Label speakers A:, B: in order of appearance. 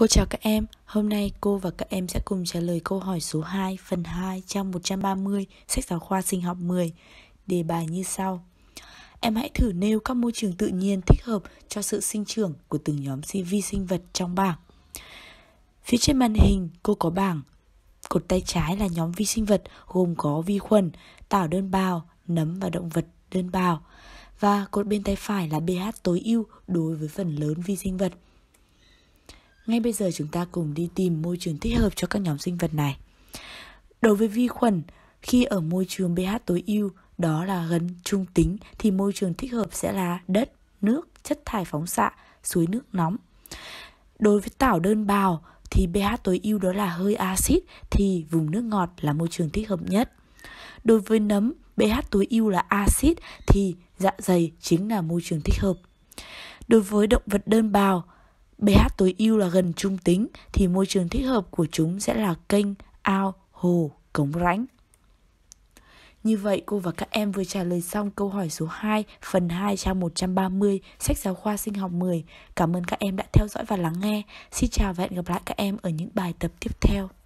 A: Cô chào các em, hôm nay cô và các em sẽ cùng trả lời câu hỏi số 2 phần 2 trong 130 sách giáo khoa sinh học 10 Đề bài như sau Em hãy thử nêu các môi trường tự nhiên thích hợp cho sự sinh trưởng của từng nhóm vi sinh vật trong bảng Phía trên màn hình cô có bảng Cột tay trái là nhóm vi sinh vật gồm có vi khuẩn, tảo đơn bào, nấm và động vật đơn bào Và cột bên tay phải là pH tối ưu đối với phần lớn vi sinh vật ngay bây giờ chúng ta cùng đi tìm môi trường thích hợp cho các nhóm sinh vật này. Đối với vi khuẩn, khi ở môi trường pH tối ưu, đó là gần trung tính, thì môi trường thích hợp sẽ là đất, nước, chất thải phóng xạ, suối nước nóng. Đối với tảo đơn bào thì pH tối ưu đó là hơi axit thì vùng nước ngọt là môi trường thích hợp nhất. Đối với nấm, pH tối ưu là axit thì dạ dày chính là môi trường thích hợp. Đối với động vật đơn bào pH tối ưu là gần trung tính thì môi trường thích hợp của chúng sẽ là kênh, ao, hồ, cống rãnh. Như vậy cô và các em vừa trả lời xong câu hỏi số 2 phần 2 trang 130 sách giáo khoa sinh học 10. Cảm ơn các em đã theo dõi và lắng nghe. Xin chào và hẹn gặp lại các em ở những bài tập tiếp theo.